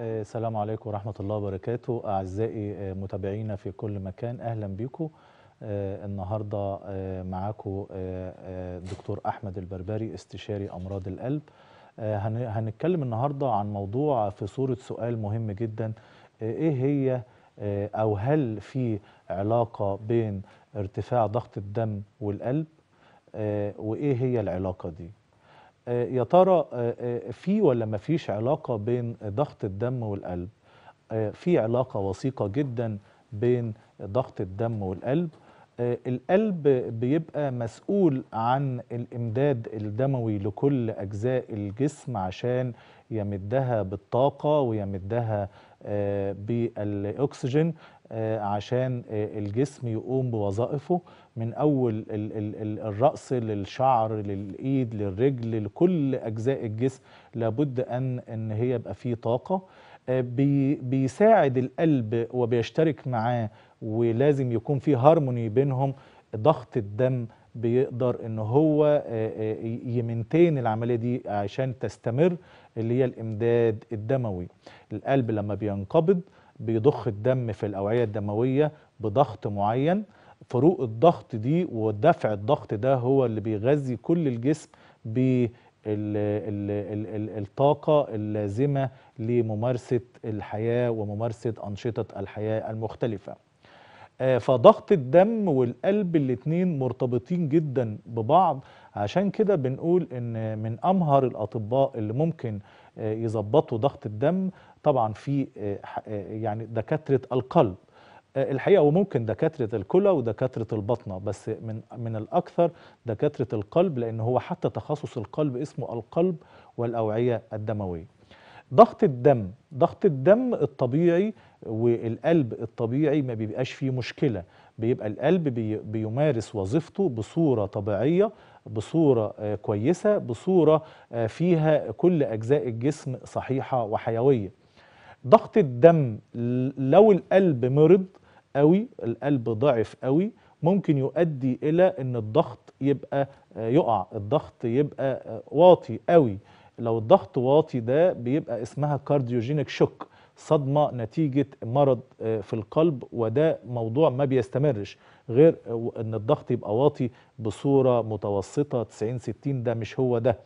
آه، السلام عليكم ورحمة الله وبركاته أعزائي آه، متابعينا في كل مكان أهلا بكم آه، النهاردة معاكم دكتور أحمد البربري استشاري أمراض القلب هنتكلم النهاردة عن موضوع في صورة سؤال مهم جدا إيه هي أو هل في علاقة بين ارتفاع ضغط الدم والقلب وإيه هي العلاقة دي آه، يا ترى آه، آه، في ولا ما فيش علاقة بين ضغط الدم والقلب في علاقة وثيقة جدا بين ضغط الدم والقلب القلب بيبقى مسؤول عن الإمداد الدموي لكل أجزاء الجسم عشان يمدها بالطاقة ويمدها بالأكسجين آه، عشان آه، الجسم يقوم بوظائفه من أول الرأس للشعر للإيد للرجل لكل أجزاء الجسم لابد أن, أن هي يبقى فيه طاقة آه، بيساعد القلب وبيشترك معاه ولازم يكون في هارموني بينهم ضغط الدم بيقدر ان هو يمنتين العمليه دي عشان تستمر اللي هي الامداد الدموي القلب لما بينقبض بيضخ الدم في الأوعية الدموية بضغط معين فروق الضغط دي ودفع الضغط ده هو اللي بيغذي كل الجسم بالطاقة اللازمة لممارسة الحياة وممارسة أنشطة الحياة المختلفة آه، فضغط الدم والقلب الاتنين مرتبطين جدا ببعض عشان كده بنقول ان من امهر الاطباء اللي ممكن آه، يظبطوا ضغط الدم طبعا في آه، آه، يعني دكاتره القلب آه، الحقيقه وممكن دكاتره الكلى ودكاتره البطنه بس من من الاكثر دكاتره القلب لان هو حتى تخصص القلب اسمه القلب والاوعيه الدمويه ضغط الدم ضغط الدم الطبيعي والقلب الطبيعي ما بيبقاش فيه مشكله بيبقى القلب بيمارس وظيفته بصوره طبيعيه بصوره كويسه بصوره فيها كل اجزاء الجسم صحيحه وحيويه ضغط الدم لو القلب مرض قوي القلب ضعف قوي ممكن يؤدي الى ان الضغط يبقى آه، يقع الضغط يبقى آه، واطي قوي لو الضغط واطي ده بيبقى اسمها كارديوجينيك شوك صدمة نتيجة مرض آه، في القلب وده موضوع ما بيستمرش غير ان الضغط يبقى واطي بصورة متوسطة 90-60 ده مش هو ده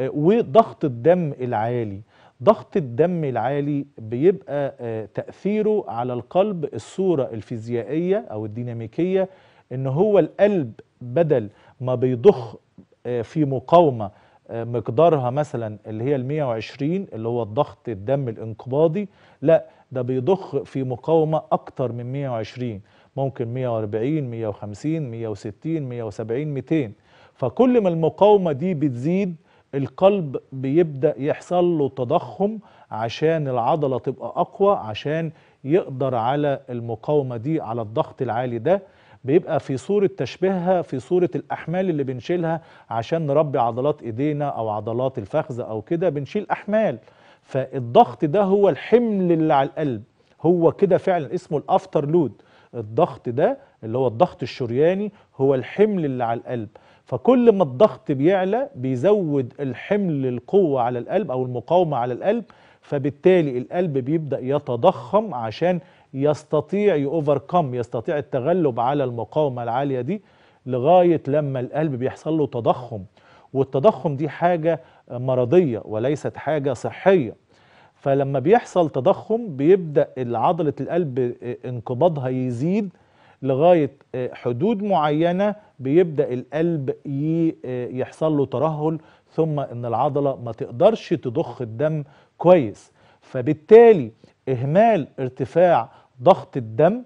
وضغط الدم العالي ضغط الدم العالي بيبقى آه، تأثيره على القلب الصورة الفيزيائية أو الديناميكية إن هو القلب بدل ما بيضخ آه، في مقاومة آه، مقدارها مثلا اللي هي ال 120 اللي هو الضغط الدم الانقباضي لا ده بيضخ في مقاومة أكتر من 120 ممكن 140 150 160 170 200 فكل ما المقاومة دي بتزيد القلب بيبدأ يحصل له تضخم عشان العضلة تبقى أقوى عشان يقدر على المقاومة دي على الضغط العالي ده بيبقى في صورة تشبيهها في صورة الأحمال اللي بنشيلها عشان نربي عضلات إيدينا أو عضلات الفخذ أو كده بنشيل أحمال فالضغط ده هو الحمل اللي على القلب هو كده فعلا اسمه الأفتر لود الضغط ده اللي هو الضغط الشرياني هو الحمل اللي على القلب فكل ما الضغط بيعلى بيزود الحمل القوة على القلب أو المقاومة على القلب فبالتالي القلب بيبدأ يتضخم عشان يستطيع يوفركم يستطيع التغلب على المقاومة العالية دي لغاية لما القلب بيحصل له تضخم والتضخم دي حاجة مرضية وليست حاجة صحية فلما بيحصل تضخم بيبدأ عضلة القلب انقباضها يزيد لغاية آه، حدود معينة بيبدأ القلب آه، يحصل له ترهل ثم ان العضلة ما تقدرش تضخ الدم كويس فبالتالي اهمال ارتفاع ضغط الدم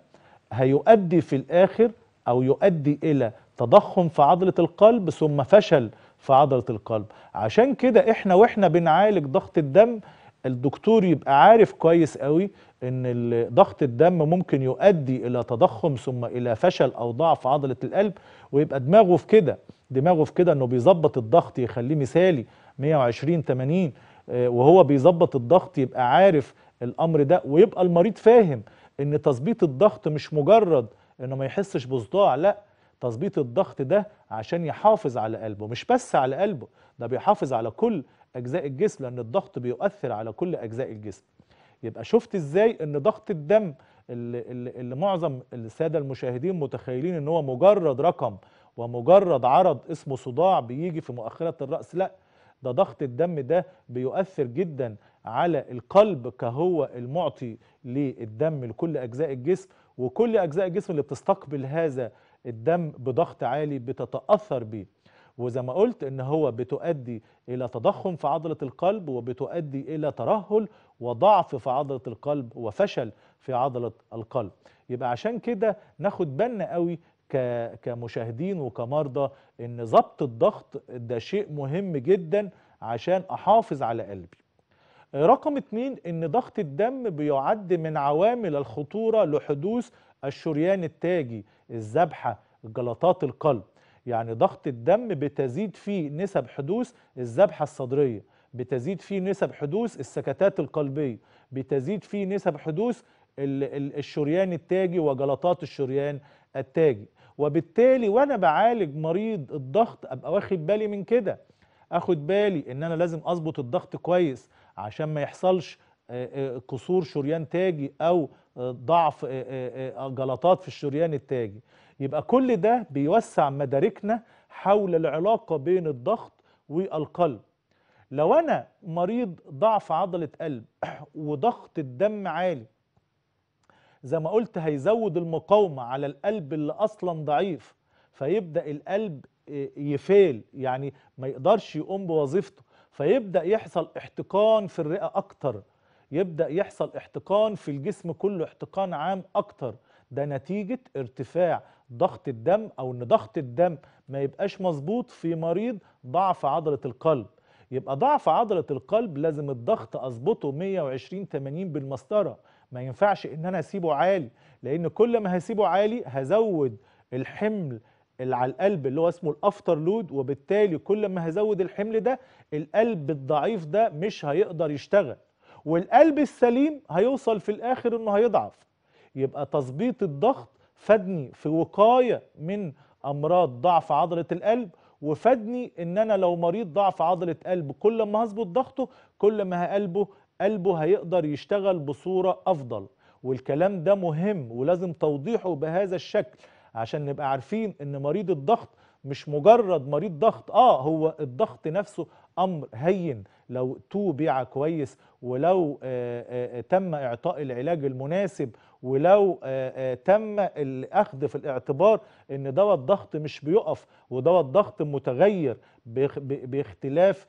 هيؤدي في الاخر او يؤدي الى تضخم في عضلة القلب ثم فشل في عضلة القلب عشان كده احنا واحنا بنعالج ضغط الدم الدكتور يبقى عارف كويس قوي ان ضغط الدم ممكن يؤدي الى تضخم ثم الى فشل او ضعف عضله القلب ويبقى دماغه في كده دماغه في كده انه بيظبط الضغط يخليه مثالي 120 80 آه، وهو بيظبط الضغط يبقى عارف الامر ده ويبقى المريض فاهم ان تظبيط الضغط مش مجرد انه ما يحسش بصداع لا تظبيط الضغط ده عشان يحافظ على قلبه مش بس على قلبه ده بيحافظ على كل اجزاء الجسم لان الضغط بيؤثر على كل اجزاء الجسم يبقى شفت ازاي ان ضغط الدم اللي, اللي معظم الساده المشاهدين متخيلين ان هو مجرد رقم ومجرد عرض اسمه صداع بيجي في مؤخره الراس لا ده ضغط الدم ده بيؤثر جدا على القلب كهو المعطي للدم لكل اجزاء الجسم وكل اجزاء الجسم اللي بتستقبل هذا الدم بضغط عالي بتتاثر بيه وزي ما قلت ان هو بتؤدي الى تضخم في عضله القلب وبتؤدي الى ترهل وضعف في عضله القلب وفشل في عضله القلب يبقى عشان كده ناخد بالنا قوي كمشاهدين وكمرضى ان ضبط الضغط ده شيء مهم جدا عشان احافظ على قلبي رقم اتنين ان ضغط الدم بيعد من عوامل الخطورة لحدوث الشريان التاجي الذبحة جلطات القلب يعني ضغط الدم بتزيد فيه نسب حدوث الذبحة الصدرية بتزيد فيه نسب حدوث السكتات القلبية بتزيد فيه نسب حدوث الشريان التاجي وجلطات الشريان التاجي وبالتالي وانا بعالج مريض الضغط ابقى واخد بالي من كده اخد بالي ان انا لازم اظبط الضغط كويس عشان ما يحصلش آه، آه، قصور شريان تاجي او آه، ضعف جلطات في الشريان التاجي يبقى كل ده بيوسع مداركنا حول العلاقة بين الضغط والقلب لو أنا مريض ضعف عضلة قلب وضغط الدم عالي زي ما قلت هيزود المقاومة على القلب اللي أصلا ضعيف فيبدأ القلب آه، يفيل يعني ما يقدرش يقوم بوظيفته فيبدأ يحصل احتقان في الرئة أكتر يبدأ يحصل احتقان في الجسم كله احتقان عام أكتر ده نتيجة ارتفاع ضغط الدم او ان ضغط الدم ما يبقاش مظبوط في مريض ضعف عضله القلب يبقى ضعف عضله القلب لازم الضغط اظبطه 120 80 بالمسطره ما ينفعش ان انا اسيبه عالي لان كل ما هسيبه عالي هزود الحمل اللي على القلب اللي هو اسمه الافتر لود وبالتالي كل ما هزود الحمل ده القلب الضعيف ده مش هيقدر يشتغل والقلب السليم هيوصل في الاخر انه هيضعف يبقى تظبيط الضغط فادني في وقاية من أمراض ضعف عضلة القلب وفادني ان انا لو مريض ضعف عضله قلب كل ما هظبط ضغطه كل ما قلبه قلبه هيقدر يشتغل بصوره افضل والكلام ده مهم ولازم توضيحه بهذا الشكل عشان نبقى عارفين ان مريض الضغط مش مجرد مريض ضغط اه هو الضغط نفسه امر هين لو توبع كويس ولو آه، آه، آه، تم إعطاء العلاج المناسب ولو تم الأخذ في الاعتبار أن دواء الضغط مش بيقف ودواء الضغط متغير باختلاف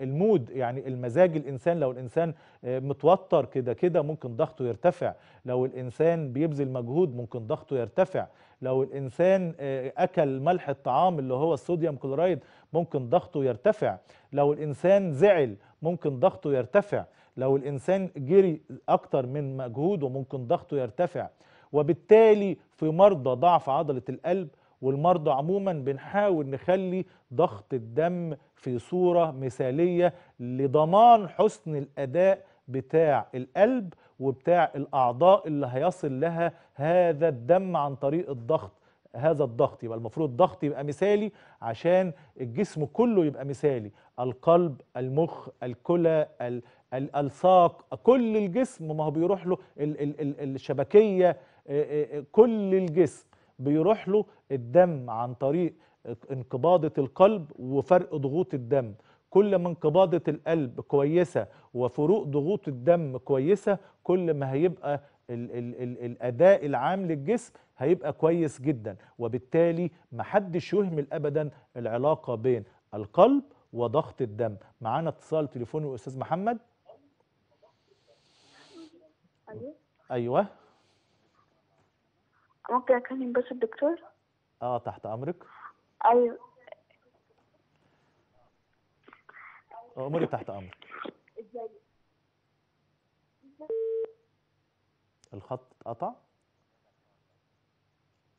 المود يعني المزاج الإنسان لو الإنسان متوتر كده كده ممكن ضغطه يرتفع لو الإنسان بيبذل مجهود ممكن ضغطه يرتفع لو الانسان آه، اكل ملح الطعام اللي هو الصوديوم كلورايد ممكن ضغطه يرتفع لو الانسان زعل ممكن ضغطه يرتفع لو الانسان جري اكتر من مجهوده ممكن ضغطه يرتفع وبالتالي في مرضى ضعف عضله القلب والمرضى عموما بنحاول نخلي ضغط الدم في صوره مثاليه لضمان حسن الاداء بتاع القلب وبتاع الاعضاء اللي هيصل لها هذا الدم عن طريق الضغط هذا الضغط يبقى المفروض الضغط يبقى مثالي عشان الجسم كله يبقى مثالي القلب المخ الكلى الالصاق كل الجسم ما هو بيروح له الـ الـ الـ الشبكيه كل الجسم بيروح له الدم عن طريق انقباضه القلب وفرق ضغوط الدم كل ما انقباضة القلب كويسة وفروق ضغوط الدم كويسة كل ما هيبقى الـ الـ الـ الأداء العام للجسم هيبقى كويس جدا وبالتالي محدش يهمل أبدا العلاقة بين القلب وضغط الدم معانا اتصال تليفوني الأستاذ محمد أيوة ممكن أكلم بس الدكتور اه تحت أمرك ايوه اموري تحت امرك الخط اتقطع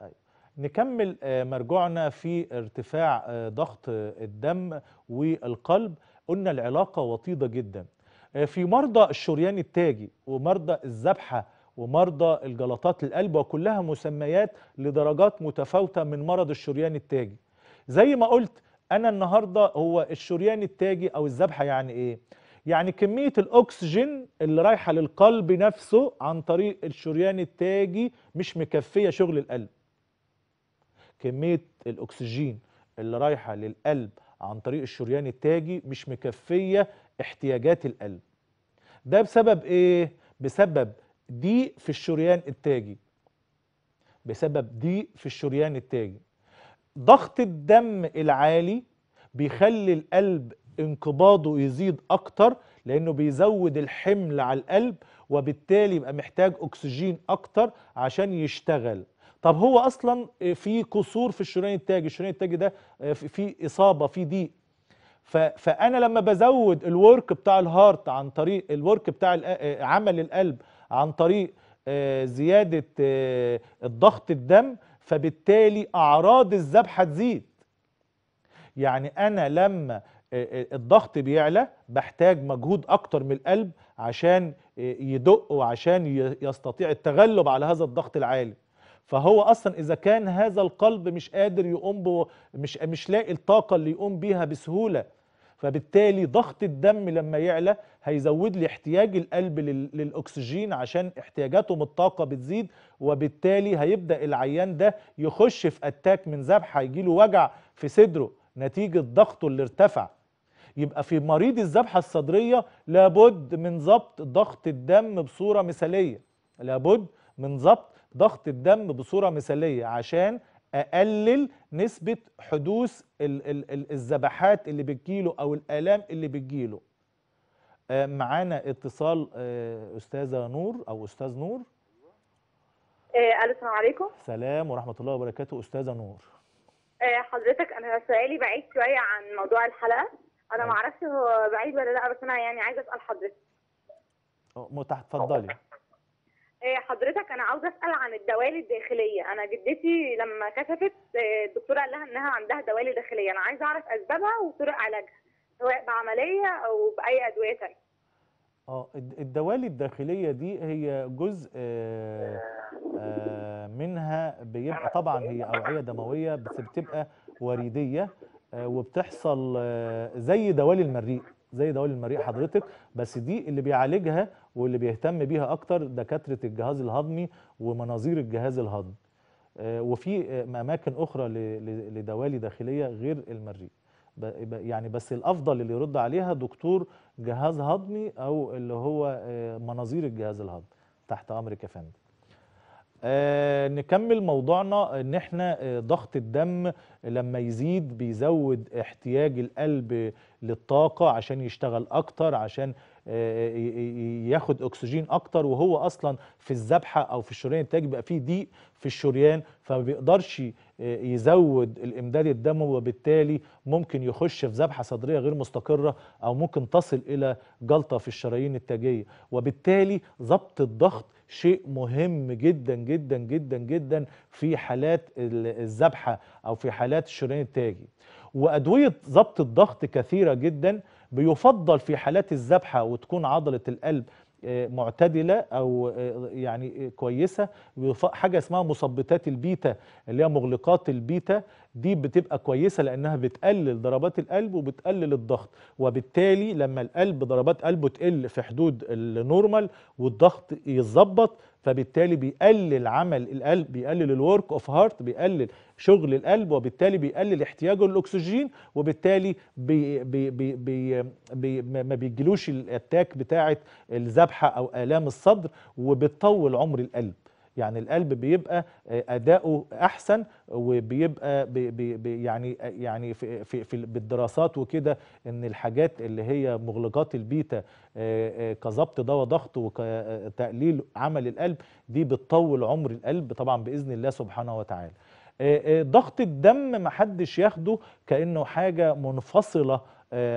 أيوة. نكمل آه، مرجوعنا في ارتفاع آه، ضغط الدم والقلب قلنا العلاقه وطيده جدا آه، في مرضى الشريان التاجي ومرضى الذبحه ومرضى الجلطات القلب وكلها مسميات لدرجات متفاوته من مرض الشريان التاجي زي ما قلت انا النهارده هو الشريان التاجي او الذبحه يعني ايه يعني كميه الاكسجين اللي رايحه للقلب نفسه عن طريق الشريان التاجي مش مكفيه شغل القلب كميه الاكسجين اللي رايحه للقلب عن طريق الشريان التاجي مش مكفيه احتياجات القلب ده بسبب ايه بسبب ضيق في الشريان التاجي بسبب ضيق في الشريان التاجي ضغط الدم العالي بيخلي القلب انقباضه يزيد اكتر لانه بيزود الحمل على القلب وبالتالي يبقى محتاج اكسجين اكتر عشان يشتغل طب هو اصلا في قصور في الشريان التاجي الشريان التاجي ده في اصابه في ضيق فانا لما بزود الورك بتاع الهارت عن طريق الورك بتاع عمل القلب عن طريق آه، زياده الضغط آه، الدم فبالتالي اعراض الذبحه تزيد يعني انا لما الضغط بيعلى بحتاج مجهود اكتر من القلب عشان يدق وعشان يستطيع التغلب على هذا الضغط العالي فهو اصلا اذا كان هذا القلب مش قادر يقوم مش مش لاقي الطاقه اللي يقوم بيها بسهوله فبالتالي ضغط الدم لما يعلى هيزود لي احتياج القلب للأكسجين عشان احتياجاتهم الطاقة بتزيد وبالتالي هيبدأ العيان ده يخش في أتاك من ذبح له وجع في صدره نتيجة ضغطه اللي ارتفع يبقى في مريض الذبحة الصدرية لابد من ضبط ضغط الدم بصورة مثالية لابد من ضبط ضغط الدم بصورة مثالية عشان اقلل نسبه حدوث الذبحات اللي بتجيله او الالام اللي بتجيله آه، معانا اتصال آه، استاذه نور او استاذ نور آه، الو السلام عليكم سلام ورحمه الله وبركاته استاذه نور حضرتك انا سؤالي بعيد شويه عن موضوع الحلقه انا أيوة. ما اعرفش هو بعيد ولا لا بس انا يعني عايزه اسال حضرتك اتفضلي إيه، حضرتك انا عاوزه اسال عن الدوالي الداخليه انا جدتي لما كشفت إيه، الدكتور قال لها انها عندها دوالي داخليه انا عايزه اعرف اسبابها وطرق علاجها سواء بعمليه او باي ادويه ثانيه اه الدوالي الداخليه دي هي جزء آه، آه، منها بيبقى طبعا هي اوعيه دمويه بس بتبقى وريديه آه، وبتحصل زي دوالي المريء زي دوال المريء حضرتك بس دي اللي بيعالجها واللي بيهتم بيها اكتر دكاتره الجهاز الهضمي ومناظير الجهاز الهضمي آه، وفي آه، اماكن اخرى لدوالي داخليه غير المريء يعني بس الافضل اللي يرد عليها دكتور جهاز هضمي او اللي هو آه، مناظير الجهاز الهضمي تحت امرك يا فندم آه نكمل موضوعنا ان احنا آه، ضغط الدم لما يزيد بيزود احتياج القلب للطاقة عشان يشتغل اكتر عشان آه، ياخد اكسجين اكتر وهو اصلا في الذبحة او في الشريان التاج بقى فيه ضيق في الشريان فما بيقدرش آه، يزود الامداد الدموي وبالتالي ممكن يخش في ذبحه صدريه غير مستقره او ممكن تصل الى جلطه في الشرايين التاجيه وبالتالي ضبط الضغط شيء مهم جدا جدا جدا جدا في حالات الذبحه او في حالات الشريان التاجي وادويه ضبط الضغط كثيره جدا بيفضل في حالات الذبحه وتكون عضله القلب معتدله او يعني كويسه حاجه اسمها مثبطات البيتا اللي هي مغلقات البيتا دي بتبقى كويسه لانها بتقلل ضربات القلب وبتقلل الضغط وبالتالي لما القلب ضربات قلبه تقل في حدود النورمال والضغط يتظبط فبالتالي بيقلل عمل القلب بيقلل الورك اوف هارت بيقلل شغل القلب وبالتالي بيقلل احتياجه للاكسجين وبالتالي بي بي بي بي بي ما بيجيلوش الاتاك بتاعه الذبحه او الام الصدر وبتطول عمر القلب يعني القلب بيبقى آه، اداؤه احسن وبيبقى بي بي يعني آه، يعني في, في, في بالدراسات وكده ان الحاجات اللي هي مغلقات البيتا آه، كظبط دواء ضغط وتقليل عمل القلب دي بتطول عمر القلب طبعا باذن الله سبحانه وتعالى ضغط الدم ما حدش ياخده كانه حاجه منفصله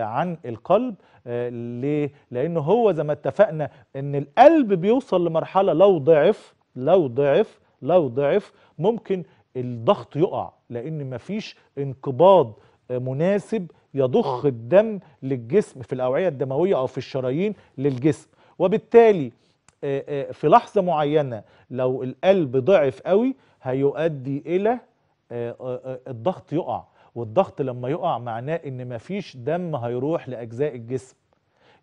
عن القلب ليه؟ لأنه هو زي ما اتفقنا أن القلب بيوصل لمرحلة لو ضعف لو ضعف لو ضعف ممكن الضغط يقع لان مفيش انقباض آه، مناسب يضخ آه. الدم للجسم في الاوعيه الدمويه او في الشرايين للجسم وبالتالي آه، في لحظه معينه لو القلب ضعف قوي هيؤدي الى الضغط يقع والضغط لما يقع معناه ان مفيش دم هيروح لاجزاء الجسم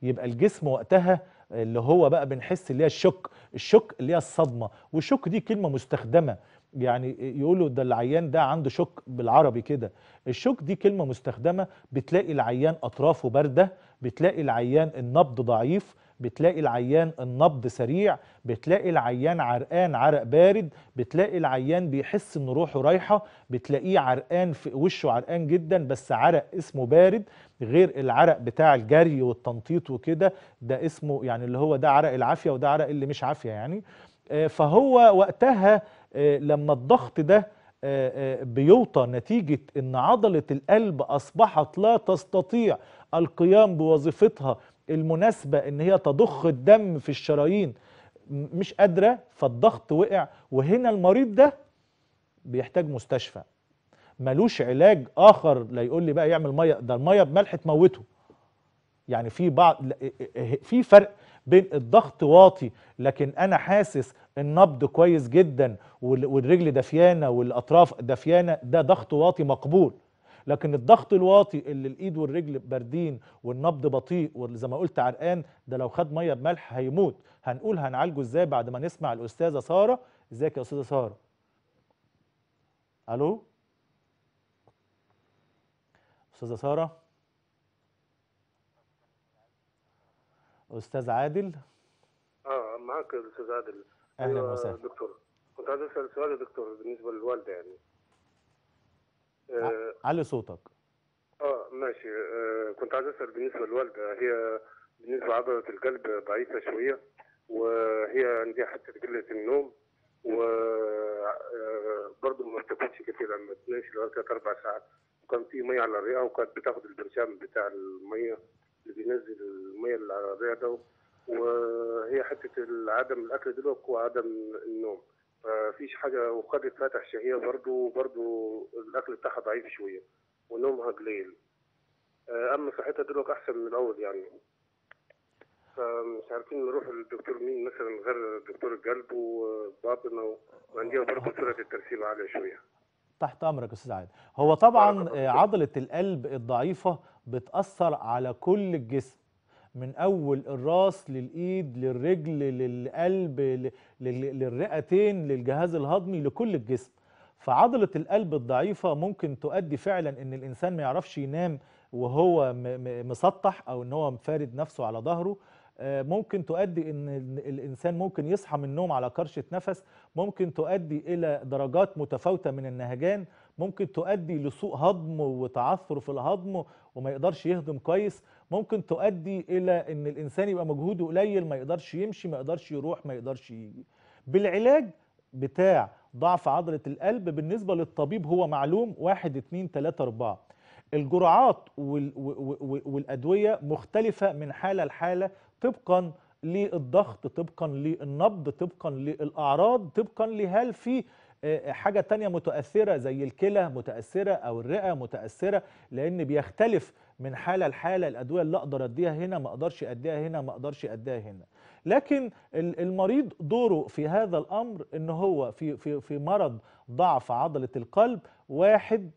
يبقى الجسم وقتها اللي هو بقى بنحس اللي هي الشك الشك اللي هي الصدمه والشك دي كلمه مستخدمه يعني يقولوا ده العيان ده عنده شك بالعربي كده الشك دي كلمه مستخدمه بتلاقي العيان اطرافه بارده بتلاقي العيان النبض ضعيف بتلاقي العيان النبض سريع بتلاقي العيان عرقان عرق بارد بتلاقي العيان بيحس ان روحه رايحه بتلاقيه عرقان في وشه عرقان جدا بس عرق اسمه بارد غير العرق بتاع الجري والتنطيط وكده ده اسمه يعني اللي هو ده عرق العافيه وده عرق اللي مش عافيه يعني آه، فهو وقتها آه، لما الضغط ده آه، بيوطى نتيجة ان عضلة القلب اصبحت لا تستطيع القيام بوظيفتها المناسبة ان هي تضخ الدم في الشرايين مش قادرة فالضغط وقع وهنا المريض ده بيحتاج مستشفى ملوش علاج اخر لا يقول لي بقى يعمل ميه ده الميه بملح تموته يعني في بعض إيه، إيه، إيه، في فرق بين الضغط واطي لكن انا حاسس النبض كويس جدا والرجل دفيانه والاطراف دفيانه ده ضغط واطي مقبول لكن الضغط الواطي اللي الايد والرجل باردين والنبض بطيء وزي ما قلت عرقان ده لو خد ميه بملح هيموت هنقول هنعالجه ازاي بعد ما نسمع الاستاذه ساره ازيك يا استاذه ساره الو استاذه ساره استاذ عادل اه معاك استاذ عادل اهلا أيوة، وسهلا دكتور كنت عايز اسال سؤال يا دكتور بالنسبه للوالده يعني آه علي صوتك اه ماشي آه كنت عايز اسال بالنسبه للوالده هي بالنسبه عضله القلب ضعيفه شويه وهي عندها حتى قله النوم وبرضه آه، ما بتاكلش كتير ما بتنامش لغايه اربع ساعات كان في ميه على الرئه وكانت بتاخد البرشام بتاع الميه اللي بينزل الميه اللي على الرئه ده وهي حته عدم الاكل دلوقتي وعدم النوم فيش حاجه وخدت فتح شهيه برضو برضو الاكل بتاعها ضعيف شويه ونومها قليل اما صحتها دلوقتي احسن من الاول يعني فمش عارفين نروح للدكتور مين مثلا غير دكتور القلب وباطنه وعندنا برضه سرعه الترسيل عاليه شويه تحت امرك يا استاذ عادل هو طبعا طيب، آه، عضله القلب الضعيفه بتاثر على كل الجسم من اول الراس للايد للرجل للقلب للرئتين للجهاز الهضمي لكل الجسم فعضله القلب الضعيفه ممكن تؤدي فعلا ان الانسان ما يعرفش ينام وهو مسطح او ان هو مفارد نفسه على ظهره آه، ممكن تؤدي ان الانسان ممكن يصحى من النوم على كرشه نفس ممكن تؤدي الى درجات متفاوته من النهجان ممكن تؤدي لسوء هضم وتعثر في الهضم وما يقدرش يهضم كويس ممكن تؤدي الى ان الانسان يبقى مجهوده قليل ما يقدرش يمشي ما يقدرش يروح ما يقدرش يجي بالعلاج بتاع ضعف عضله القلب بالنسبه للطبيب هو معلوم 1 2 3 4 الجرعات والادويه مختلفه من حاله لحاله طبقا للضغط طبقا للنبض طبقا للاعراض طبقا لهل في آه، حاجه تانية متاثره زي الكلى متاثره او الرئه متاثره لان بيختلف من حاله لحاله الادويه اللي اقدر اديها هنا ما اقدرش اديها هنا ما اقدرش اديها هنا لكن المريض دوره في هذا الامر ان هو في في في مرض ضعف عضله القلب واحد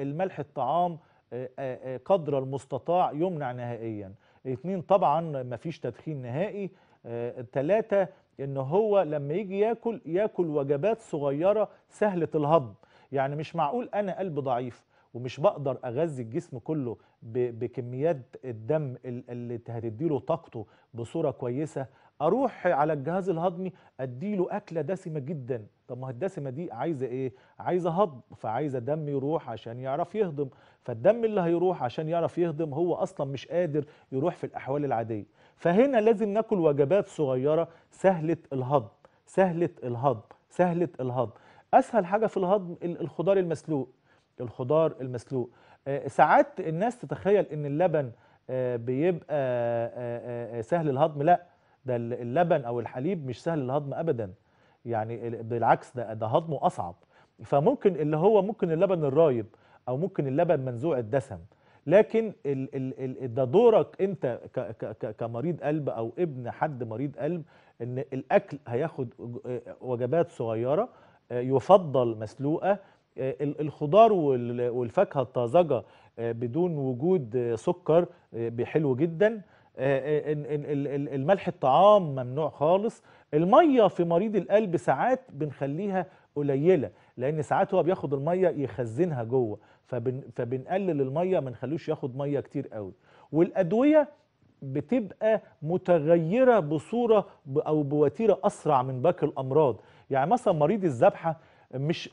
الملح الطعام آه، آه، قدر المستطاع يمنع نهائيا اتنين طبعا مفيش تدخين نهائي ثلاثة تلاتة ان هو لما يجي ياكل ياكل وجبات صغيرة سهلة الهضم يعني مش معقول انا قلب ضعيف ومش بقدر اغذي الجسم كله بكميات الدم اللي هتديله طاقته بصوره كويسه اروح على الجهاز الهضمي اديله اكله دسمه جدا طب ما الدسمه دي عايزه ايه عايزه هضم فعايزه دم يروح عشان يعرف يهضم فالدم اللي هيروح عشان يعرف يهضم هو اصلا مش قادر يروح في الاحوال العاديه فهنا لازم ناكل وجبات صغيره سهله الهضم سهله الهضم سهله الهضم اسهل حاجه في الهضم الخضار المسلوق الخضار المسلوق آه، ساعات الناس تتخيل ان اللبن آه، بيبقى آه، سهل الهضم لا ده اللبن او الحليب مش سهل الهضم ابدا يعني بالعكس ده ده هضمه اصعب فممكن اللي هو ممكن اللبن الرايب او ممكن اللبن منزوع الدسم لكن ال ال ال ده دورك انت ك ك كمريض قلب او ابن حد مريض قلب ان الاكل هياخد آه، وجبات صغيره آه، يفضل مسلوقه آه، الخضار والفاكهه الطازجه بدون وجود سكر حلو جدا آه، آه، الملح الطعام ممنوع خالص الميه في مريض القلب ساعات بنخليها قليله لان ساعات هو بياخد الميه يخزنها جوه فبن فبنقلل الميه ما نخلوش ياخد ميه كتير قوي والادويه بتبقى متغيره بصوره او بوتيره اسرع من باقي الامراض يعني مثلا مريض الذبحه مش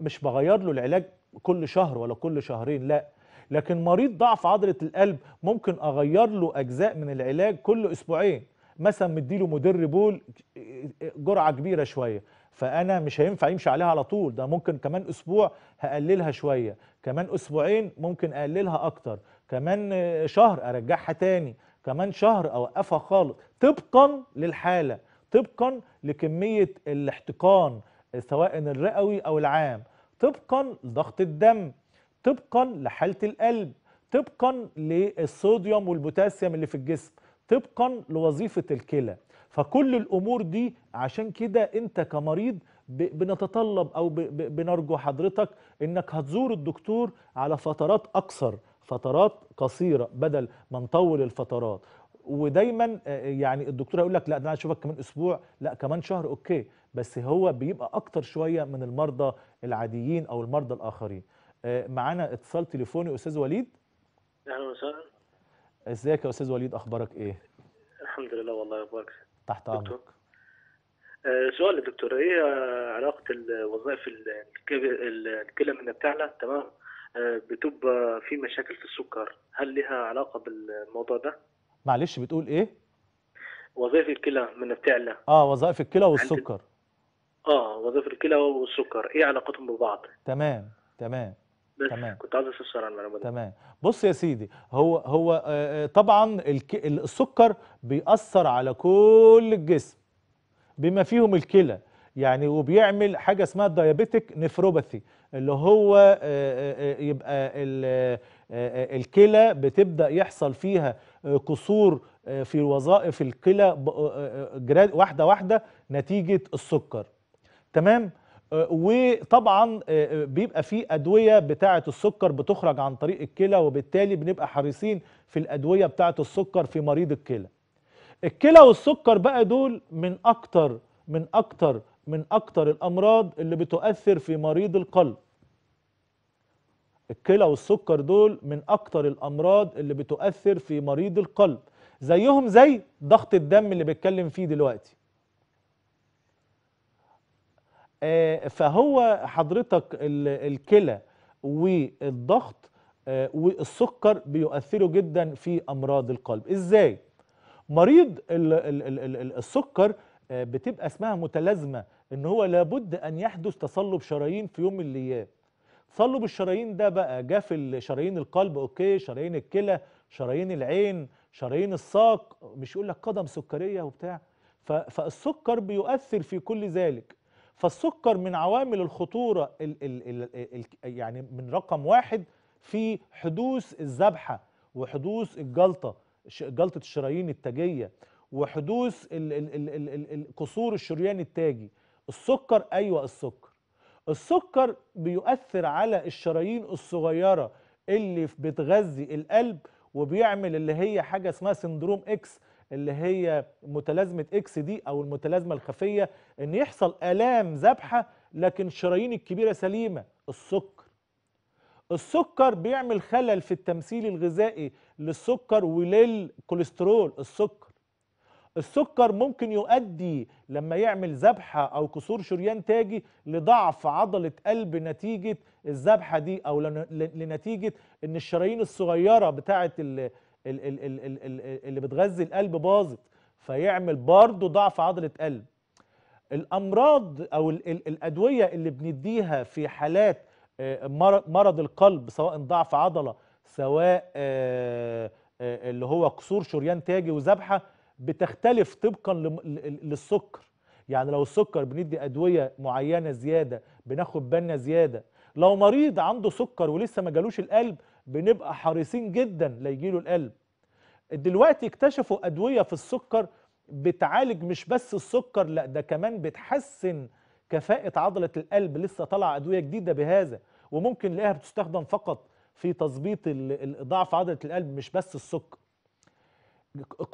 مش بغير له العلاج كل شهر ولا كل شهرين لا لكن مريض ضعف عضله القلب ممكن اغير له اجزاء من العلاج كل اسبوعين مثلا مديله مدر بول جرعه كبيره شويه فانا مش هينفع يمشي عليها على طول ده ممكن كمان اسبوع هقللها شويه كمان اسبوعين ممكن اقللها اكتر كمان شهر ارجعها تاني كمان شهر اوقفها خالص طبقا للحاله طبقا لكميه الاحتقان سواء الرئوي او العام طبقا لضغط الدم طبقا لحالة القلب طبقا للصوديوم والبوتاسيوم اللي في الجسم طبقا لوظيفة الكلى فكل الأمور دي عشان كده أنت كمريض بنتطلب أو بنرجو حضرتك أنك هتزور الدكتور على فترات أقصر فترات قصيرة بدل ما نطول الفترات ودايما آه، آه، يعني الدكتور هيقول لك لا ده انا اشوفك كمان اسبوع لا كمان شهر اوكي بس هو بيبقى اكتر شويه من المرضى العاديين او المرضى الاخرين آه، معانا اتصال تليفوني استاذ وليد اهلا وسهلا ازيك يا استاذ وليد اخبارك ايه الحمد لله والله اخبارك تحت امرك آه، سؤال للدكتور ايه آه، علاقه الوظائف الكلى من بتاعنا تمام بتبقى في مشاكل في السكر هل لها علاقه بالموضوع ده معلش بتقول ايه وظائف الكلى من بتاعنا اه وظائف الكلى والسكر اه وظائف الكلى والسكر ايه علاقتهم ببعض تمام تمام بس تمام. كنت عايز استفسر عن المعلومه تمام بص يا سيدي هو هو آه، آه، طبعا السكر بيأثر على كل الجسم بما فيهم الكلى يعني وبيعمل حاجه اسمها الديابيتيك نفروباثي اللي هو آه، يبقى الكلى بتبدا يحصل فيها قصور في وظائف الكلى واحده واحده نتيجه السكر تمام وطبعا آه، آه، بيبقى في ادويه بتاعه السكر بتخرج عن طريق الكلى وبالتالي بنبقى حريصين في الادويه بتاعه السكر في مريض الكلى الكلى والسكر بقى دول من اكتر من اكتر من اكتر الامراض اللي بتؤثر في مريض القلب الكلى والسكر دول من اكتر الامراض اللي بتؤثر في مريض القلب زيهم زي ضغط الدم اللي بتكلم فيه دلوقتي آه، فهو حضرتك الكلى والضغط آه، والسكر بيؤثروا جدا في امراض القلب ازاي مريض السكر آه، بتبقى اسمها متلازمه ان هو لابد ان يحدث تصلب شرايين في يوم من الايام تصلب الشرايين ده بقى جه في شرايين القلب اوكي شرايين الكلى شرايين العين شرايين الساق مش يقول لك قدم سكريه وبتاع فالسكر بيؤثر في كل ذلك فالسكر من عوامل الخطورة الـ الـ الـ الـ يعني من رقم واحد في حدوث الذبحة وحدوث الجلطة جلطة الشرايين التاجية وحدوث الـ الـ الـ الـ الـ قصور الشريان التاجي السكر أيوة السكر السكر بيؤثر على الشرايين الصغيرة اللي بتغذي القلب وبيعمل اللي هي حاجة اسمها سندروم اكس اللي هي متلازمه اكس دي او المتلازمه الخفيه ان يحصل الام ذبحه لكن الشرايين الكبيره سليمه السكر السكر بيعمل خلل في التمثيل الغذائي للسكر وللكوليسترول السكر السكر ممكن يؤدي لما يعمل ذبحه او كسور شريان تاجي لضعف عضله قلب نتيجه الذبحه دي او لنتيجه ان الشرايين الصغيره بتاعه اللي بتغذي القلب باظت فيعمل برضه ضعف عضله قلب الامراض او الادويه اللي بنديها في حالات آه، مرض القلب سواء ضعف عضله سواء آه، آه، اللي هو كسور شريان تاجي وذبحه بتختلف طبقا للسكر يعني لو السكر بندي ادويه معينه زياده بناخد بالنا زياده لو مريض عنده سكر ولسه ما جالوش القلب بنبقى حريصين جدا لا له القلب دلوقتي اكتشفوا أدوية في السكر بتعالج مش بس السكر لا ده كمان بتحسن كفاءة عضلة القلب لسه طالعة أدوية جديدة بهذا وممكن نلاقيها بتستخدم فقط في تظبيط ضعف عضلة القلب مش بس السكر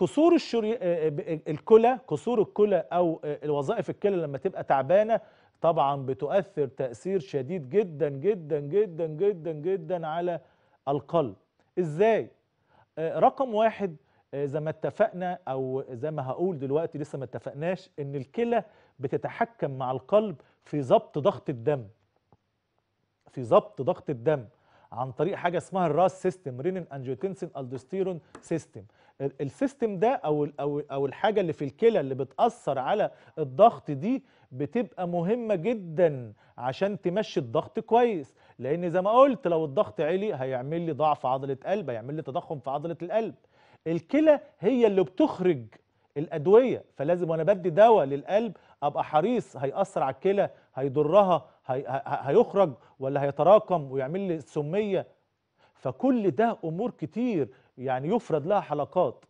كسور الشري... آه، آه، آه، الكلى كسور الكلى او الوظائف الكلى لما تبقى تعبانه طبعا بتؤثر تاثير شديد جدا جدا جدا جدا جدا على القلب ازاي آه، رقم واحد آه، زي ما اتفقنا او زي ما هقول دلوقتي لسه ما اتفقناش ان الكلى بتتحكم مع القلب في ضبط ضغط الدم في ضبط ضغط الدم عن طريق حاجه اسمها الراس سيستم رينين انجيوتنسين الدوستيرون سيستم السيستم ده او او او الحاجه اللي في الكلى اللي بتاثر على الضغط دي بتبقى مهمه جدا عشان تمشي الضغط كويس لان زي ما قلت لو الضغط عالي هيعمل لي ضعف عضله قلب هيعمل لي تضخم في عضله القلب الكلى هي اللي بتخرج الادويه فلازم وانا بدي دواء للقلب ابقى حريص هيأثر على الكلى هيضرها هي هيخرج ولا هيتراكم ويعمل لي سميه فكل ده امور كتير يعني يفرض لها حلقات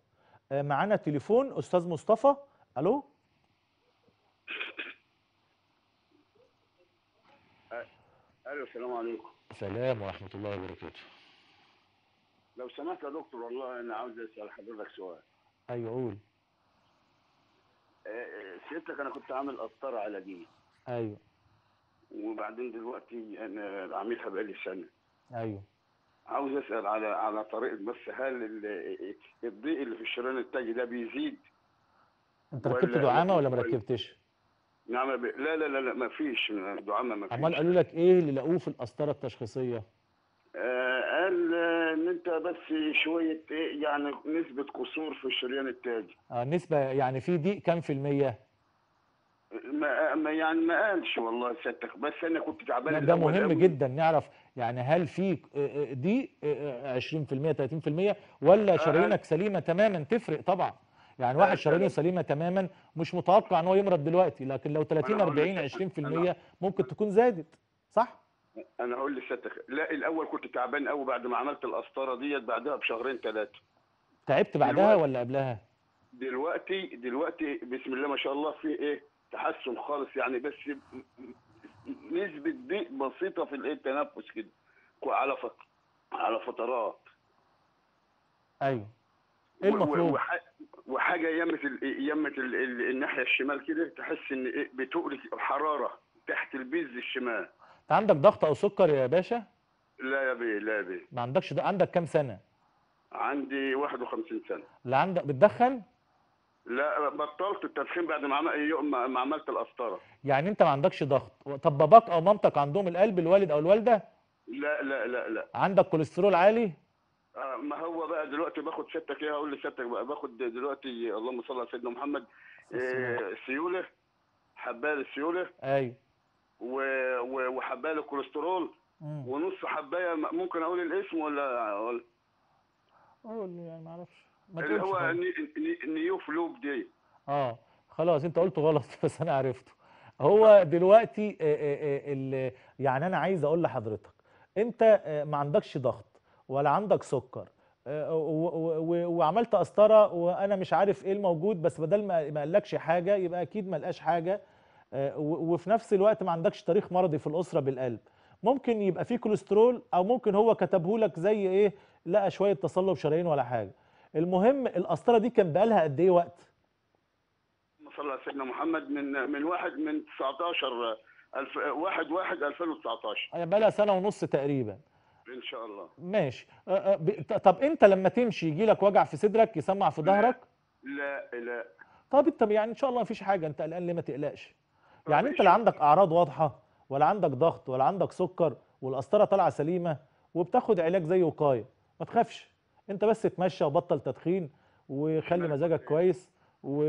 آه، معانا تليفون استاذ مصطفى الو الو السلام عليكم السلام ورحمه الله وبركاته لو سمحت يا دكتور والله انا عاوز اسال حضرتك سؤال ايوه قول آه، آه، سيادتك انا كنت عامل قسطره علاجيه ايوه وبعدين دلوقتي انا عاملها بقالي سنه ايوه عاوز اسال على على طريقه بس هل الضيق اللي في الشريان التاجي ده بيزيد انت ركبت دعامه ولا ما ركبتش؟ نعم لا لا لا, لا ما فيش دعامه ما فيش امال قالوا لك ايه اللي لقوه في القسطره التشخيصيه؟ آه قال ان انت بس شويه ايه يعني نسبه قصور في الشريان التاجي اه نسبه يعني في ضيق كام في الميه؟ ما ما يعني ما قالش والله سيادتك بس انا كنت تعبان ده مهم جدا نعرف يعني هل في آه، آه، ضيق 20% آه، 30% ولا شرايينك سليمه تماما تفرق طبعا يعني واحد شرايينه سليمه تماما مش متوقع ان هو يمرض دلوقتي لكن لو 30 40 20% ممكن تكون زادت صح؟ انا اقول لسيادتك لا الاول كنت تعبان قوي بعد ما عملت القسطره ديت بعدها بشهرين ثلاثه تعبت بعدها دلوقتي ولا قبلها؟ دلوقتي دلوقتي بسم الله ما شاء الله في ايه؟ تحسن خالص يعني بس نسبه ضيق بسيطه في الايه التنفس كده على فترات على فترات ايوه ايه المطلوب؟ وحاجه يمت يمت الناحيه الشمال كده تحس ان إيه، بتقلك حراره تحت البيز الشمال انت عندك ضغط او سكر يا باشا؟ لا يا بيه لا يا بيه ما عندكش ده عندك كام سنه؟ عندي 51 سنه لا عندك بتدخن؟ لا بطلت التدخين بعد ما ما عملت القسطره يعني انت ما عندكش ضغط طب باباك او مامتك عندهم القلب الوالد او الوالده؟ لا لا لا لا عندك كوليسترول عالي؟ ما هو بقى دلوقتي باخد سيادتك ايه هقول لسيادتك بقى باخد دلوقتي اللهم صل على سيدنا محمد آه، سيوله حبايه السيوله ايوه وحبايه الكوليسترول ونص حبايه ممكن اقول الاسم ولا اقول قول يعني ما اعرفش اللي هو نيو فلوب دي اه خلاص انت قلته غلط بس انا عرفته هو دلوقتي آه، آه، يعني انا عايز اقول لحضرتك انت ما عندكش ضغط ولا عندك سكر آه، وعملت قسطره وانا مش عارف ايه الموجود بس بدل ما قالكش حاجه يبقى اكيد ما لقاش حاجه آه، وفي نفس الوقت ما عندكش تاريخ مرضي في الاسره بالقلب ممكن يبقى فيه كوليسترول او ممكن هو كتبه لك زي ايه لقى شويه تصلب شرايين ولا حاجه المهم القسطره دي كان بقالها قد ايه وقت صلى على سيدنا محمد من من واحد من 19 1 1 2019 بقى لها سنه ونص تقريبا ان شاء الله ماشي أه، أه، طب انت لما تمشي يجي لك وجع في صدرك يسمع في ظهرك لا لا طب انت يعني ان شاء الله مفيش حاجه انت قلقان ليه ما تقلقش يعني انت لا عندك اعراض واضحه ولا عندك ضغط ولا عندك سكر والقسطره طالعه سليمه وبتاخد علاج زي وقايه ما تخافش انت بس اتمشى وبطل تدخين وخلي مزاجك كويس و...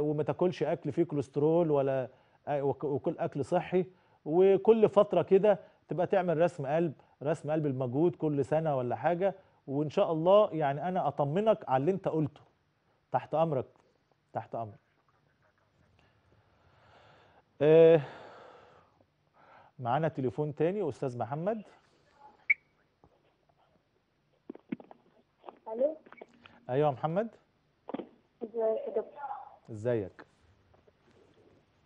وما تاكلش اكل فيه كوليسترول ولا وكل اكل صحي وكل فتره كده تبقى تعمل رسم قلب راس مال بالمجهود كل سنه ولا حاجه وان شاء الله يعني انا اطمنك على اللي انت قلته تحت امرك تحت امرك إيه معانا تليفون تاني استاذ محمد الو ايوه محمد ازيك يا دكتور ازيك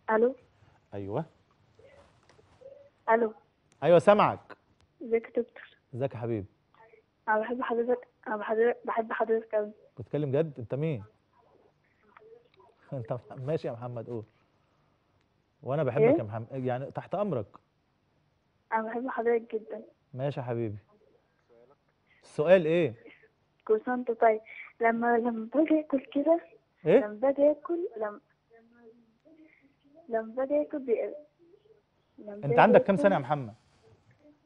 الو ايوه الو ايوه سامعك ازيك يا دكتور ازيك يا حبيبي انا بحب حضرتك انا بحب حضرتك قوي بتتكلم جد انت مين انت ماشي يا محمد قول وانا بحبك إيه؟ يا محمد يعني تحت امرك انا بحب حضرتك جدا ماشي يا حبيبي السؤال ايه كل سنه طيب لما لما باجي اكل كده ايه لما باجي اكل لما لما باجي اكل بيقل. انت عندك كام سنه يا محمد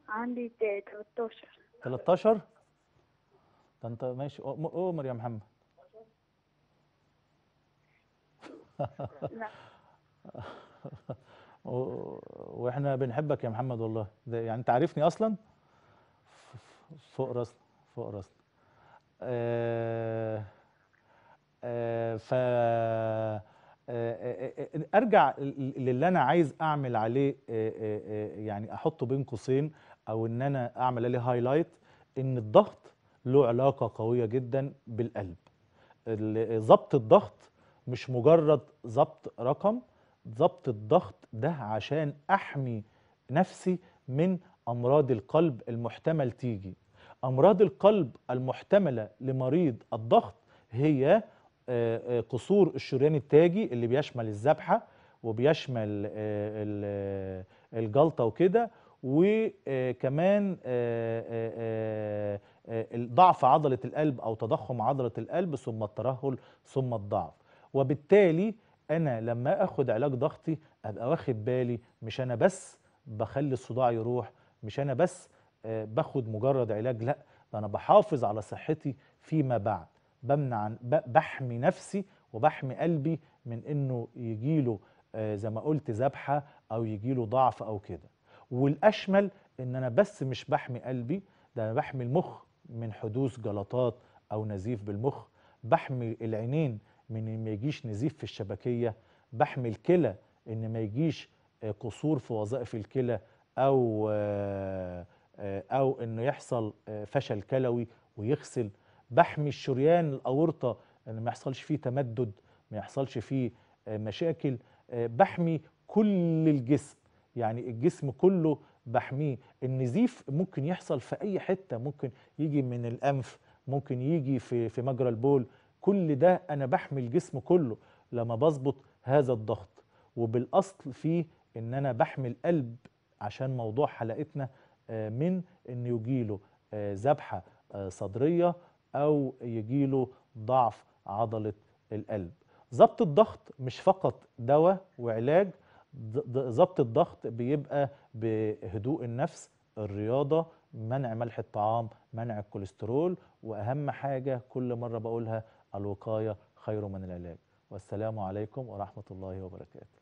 عندي 13 13 ده انت ماشي اؤمر يا محمد لا واحنا بنحبك يا محمد والله ده يعني انت عارفني اصلا فوق راسنا فوق راسنا آه آه ف آه، آه، آه، ارجع للي انا عايز اعمل عليه يعني احطه بين قوسين او ان انا اعمل عليه هايلايت ان الضغط له علاقه قويه جدا بالقلب ضبط الضغط مش مجرد ضبط رقم ضبط الضغط ده عشان احمي نفسي من امراض القلب المحتمل تيجي امراض القلب المحتمله لمريض الضغط هي آه، آه، قصور الشريان التاجي اللي بيشمل الذبحه وبيشمل آه، الجلطه وكده وكمان آه، آه، آه، ضعف عضلة القلب أو تضخم عضلة القلب ثم الترهل ثم الضعف وبالتالي أنا لما أخد علاج ضغطي أبقى واخد بالي مش أنا بس بخلي الصداع يروح مش أنا بس باخد مجرد علاج لا ده أنا بحافظ على صحتي فيما بعد بمنع بحمي نفسي وبحمي قلبي من انه يجيله زي ما قلت ذبحه او يجيله ضعف او كده والاشمل ان انا بس مش بحمي قلبي ده انا بحمي المخ من حدوث جلطات او نزيف بالمخ بحمي العينين من ان ما يجيش نزيف في الشبكيه بحمي الكلى ان ما يجيش آه، قصور في وظائف الكلى او آه، آه، او انه يحصل فشل كلوي ويغسل بحمي الشريان الاورطه ان ما يحصلش فيه تمدد ما يحصلش فيه مشاكل بحمي كل الجسم يعني الجسم كله بحميه النزيف ممكن يحصل في اي حته ممكن يجي من الانف ممكن يجي في في مجرى البول كل ده انا بحمي الجسم كله لما بظبط هذا الضغط وبالاصل فيه ان انا بحمي القلب عشان موضوع حلقتنا آه، من ان يجيله آه، ذبحه آه، صدريه او يجيله ضعف عضله القلب ضبط الضغط مش فقط دواء وعلاج ضبط الضغط بيبقى بهدوء النفس الرياضة منع ملح الطعام منع الكوليسترول وأهم حاجة كل مرة بقولها الوقاية خير من العلاج والسلام عليكم ورحمة الله وبركاته